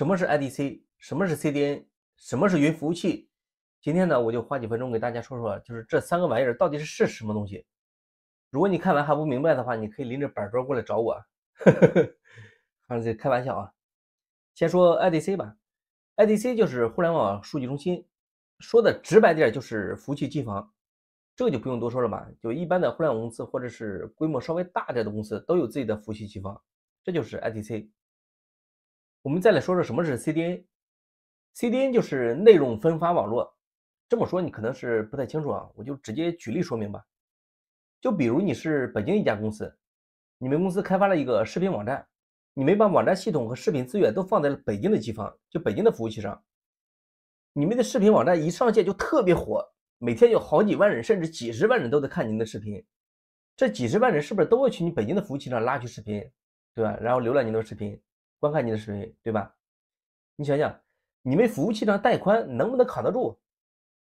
什么是 IDC？什么是 CDN？什么是云服务器？今天呢，我就花几分钟给大家说说，就是这三个玩意儿到底是是什么东西。如果你看完还不明白的话，你可以拎着板砖过来找我，还是这开玩笑啊。先说 IDC 吧，IDC 就是互联网数据中心，说的直白点就是服务器机房，这个就不用多说了吧。就一般的互联网公司或者是规模稍微大点的公司都有自己的服务器机房，这就是 IDC。我们再来说说什么是 CDN，CDN 就是内容分发网络。这么说你可能是不太清楚啊，我就直接举例说明吧。就比如你是北京一家公司，你们公司开发了一个视频网站，你们把网站系统和视频资源都放在了北京的机房，就北京的服务器上。你们的视频网站一上线就特别火，每天有好几万人甚至几十万人都在看您的视频。这几十万人是不是都会去你北京的服务器上拉取视频，对吧？然后浏览您的视频？观看你的视频，对吧？你想想，你们服务器上带宽能不能扛得住？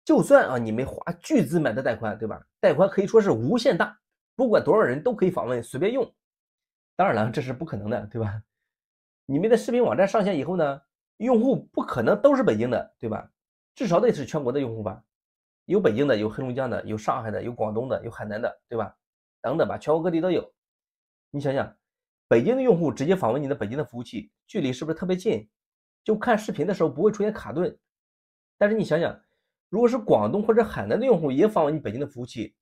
就算啊，你们花巨资买的带宽，对吧？带宽可以说是无限大，不管多少人都可以访问，随便用。当然了，这是不可能的，对吧？你们的视频网站上线以后呢，用户不可能都是北京的，对吧？至少得是全国的用户吧？有北京的，有黑龙江的，有上海的，有广东的，有海南的，对吧？等等吧，全国各地都有。你想想。北京的用户直接访问你的北京的服务器，距离是不是特别近？就看视频的时候不会出现卡顿。但是你想想，如果是广东或者海南的用户也访问你北京的服务器，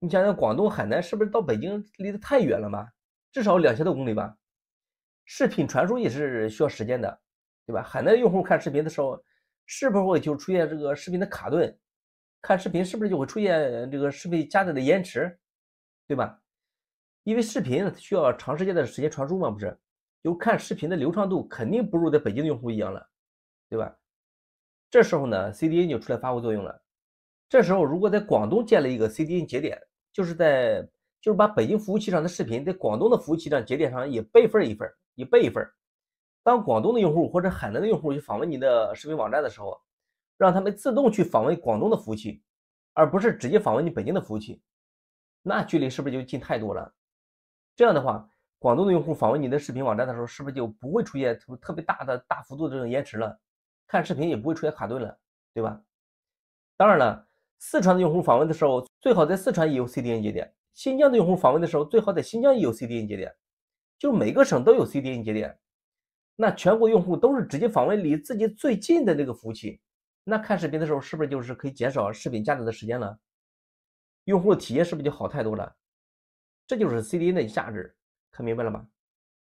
你想想广东、海南是不是到北京离得太远了嘛？至少两千多公里吧。视频传输也是需要时间的，对吧？海南的用户看视频的时候，是不是会就出现这个视频的卡顿？看视频是不是就会出现这个视频加载的延迟，对吧？因为视频需要长时间的时间传输嘛，不是？就看视频的流畅度肯定不如在北京的用户一样了，对吧？这时候呢，CDN 就出来发挥作用了。这时候如果在广东建了一个 CDN 节点，就是在就是把北京服务器上的视频在广东的服务器上节点上也备份一份，也备一份。当广东的用户或者海南的用户去访问你的视频网站的时候，让他们自动去访问广东的服务器，而不是直接访问你北京的服务器，那距离是不是就近太多了？这样的话，广东的用户访问你的视频网站的时候，是不是就不会出现特别大的、大幅度的这种延迟了？看视频也不会出现卡顿了，对吧？当然了，四川的用户访问的时候，最好在四川也有 CDN 节点；新疆的用户访问的时候，最好在新疆也有 CDN 节点。就每个省都有 CDN 节点，那全国用户都是直接访问离自己最近的那个服务器，那看视频的时候是不是就是可以减少视频加载的时间了？用户的体验是不是就好太多了？这就是 CDN 的价值，看明白了吗？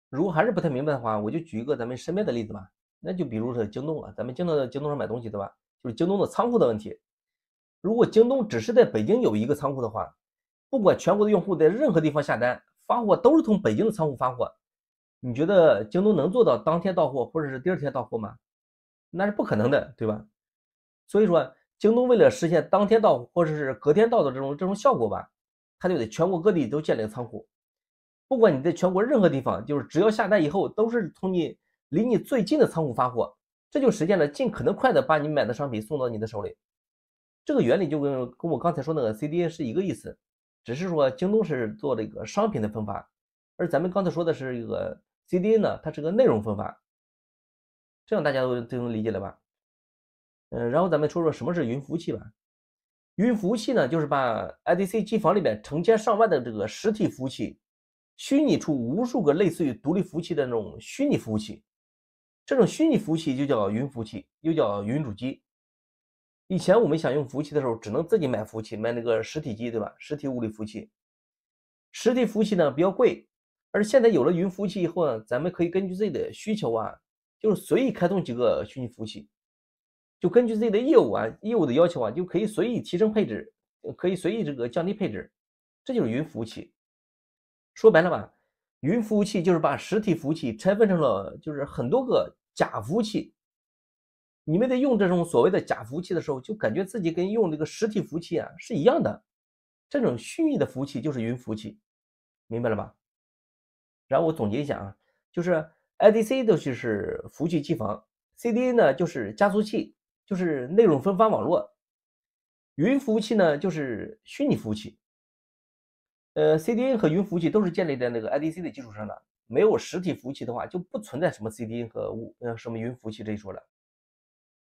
如果还是不太明白的话，我就举一个咱们身边的例子吧。那就比如说京东了，咱们京东京东上买东西对吧？就是京东的仓库的问题。如果京东只是在北京有一个仓库的话，不管全国的用户在任何地方下单，发货都是从北京的仓库发货。你觉得京东能做到当天到货或者是第二天到货吗？那是不可能的，对吧？所以说，京东为了实现当天到或者是隔天到的这种这种效果吧。他就得全国各地都建立个仓库，不管你在全国任何地方，就是只要下单以后，都是从你离你最近的仓库发货，这就实现了尽可能快的把你买的商品送到你的手里。这个原理就跟跟我刚才说那个 CDN 是一个意思，只是说京东是做这个商品的分发，而咱们刚才说的是一个 CDN 呢，它是个内容分发。这样大家都都能理解了吧？嗯，然后咱们说说什么是云服务器吧。云服务器呢，就是把 IDC 机房里面成千上万的这个实体服务器，虚拟出无数个类似于独立服务器的那种虚拟服务器。这种虚拟服务器就叫云服务器，又叫云主机。以前我们想用服务器的时候，只能自己买服务器，买那个实体机，对吧？实体物理服务器。实体服务器呢比较贵，而现在有了云服务器以后呢，咱们可以根据自己的需求啊，就是随意开通几个虚拟服务器。就根据自己的业务啊，业务的要求啊，就可以随意提升配置，可以随意这个降低配置，这就是云服务器。说白了吧，云服务器就是把实体服务器拆分成了就是很多个假服务器。你们在用这种所谓的假服务器的时候，就感觉自己跟用这个实体服务器啊是一样的。这种虚拟的服务器就是云服务器，明白了吧？然后我总结一下啊，就是 IDC 都就是服务器机房，CDN 呢就是加速器。就是内容分发网络，云服务器呢就是虚拟服务器，呃，CDN 和云服务器都是建立在那个 IDC 的基础上的，没有实体服务器的话，就不存在什么 CDN 和物呃什么云服务器这一说了。